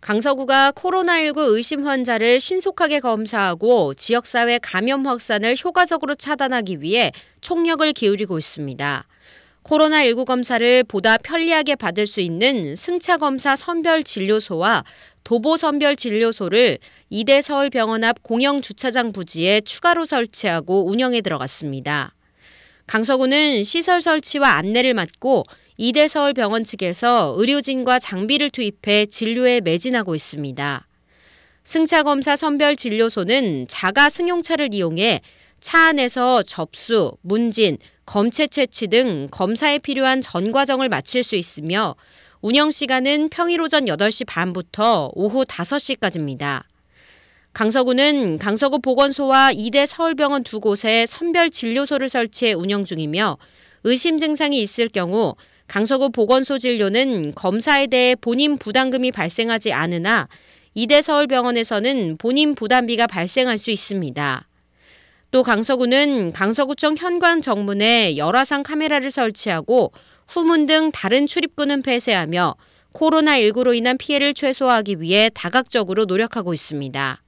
강서구가 코로나19 의심 환자를 신속하게 검사하고 지역사회 감염 확산을 효과적으로 차단하기 위해 총력을 기울이고 있습니다. 코로나19 검사를 보다 편리하게 받을 수 있는 승차검사 선별진료소와 도보선별진료소를 이대 서울병원 앞 공영주차장 부지에 추가로 설치하고 운영에 들어갔습니다. 강서구는 시설 설치와 안내를 맡고 이대 서울병원 측에서 의료진과 장비를 투입해 진료에 매진하고 있습니다. 승차검사 선별진료소는 자가 승용차를 이용해 차 안에서 접수, 문진, 검체 채취 등 검사에 필요한 전 과정을 마칠 수 있으며 운영 시간은 평일 오전 8시 반부터 오후 5시까지입니다. 강서구는 강서구 보건소와 이대 서울병원 두 곳에 선별 진료소를 설치해 운영 중이며 의심 증상이 있을 경우 강서구 보건소진료는 검사에 대해 본인 부담금이 발생하지 않으나 이대 서울병원에서는 본인 부담비가 발생할 수 있습니다. 또 강서구는 강서구청 현관 정문에 열화상 카메라를 설치하고 후문 등 다른 출입구는 폐쇄하며 코로나19로 인한 피해를 최소화하기 위해 다각적으로 노력하고 있습니다.